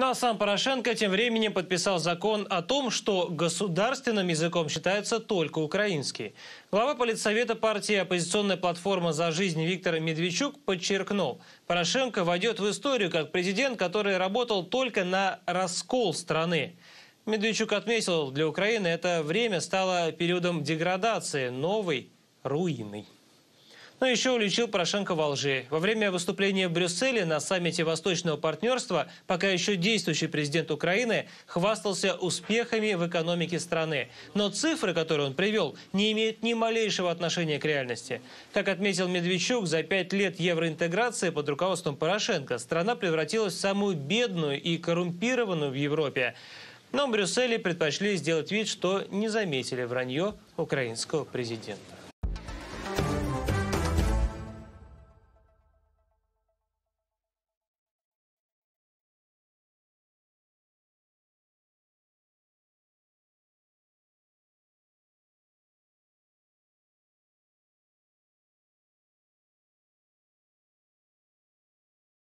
Ну а сам Порошенко тем временем подписал закон о том, что государственным языком считается только украинский. Глава политсовета партии «Оппозиционная платформа за жизнь» Виктор Медведчук подчеркнул, Порошенко войдет в историю как президент, который работал только на раскол страны. Медведчук отметил, для Украины это время стало периодом деградации, новой руиной но ну, еще уличил Порошенко во лжи. Во время выступления в Брюсселе на саммите Восточного партнерства пока еще действующий президент Украины хвастался успехами в экономике страны. Но цифры, которые он привел, не имеют ни малейшего отношения к реальности. Как отметил Медведчук, за пять лет евроинтеграции под руководством Порошенко страна превратилась в самую бедную и коррумпированную в Европе. Но в Брюсселе предпочли сделать вид, что не заметили вранье украинского президента.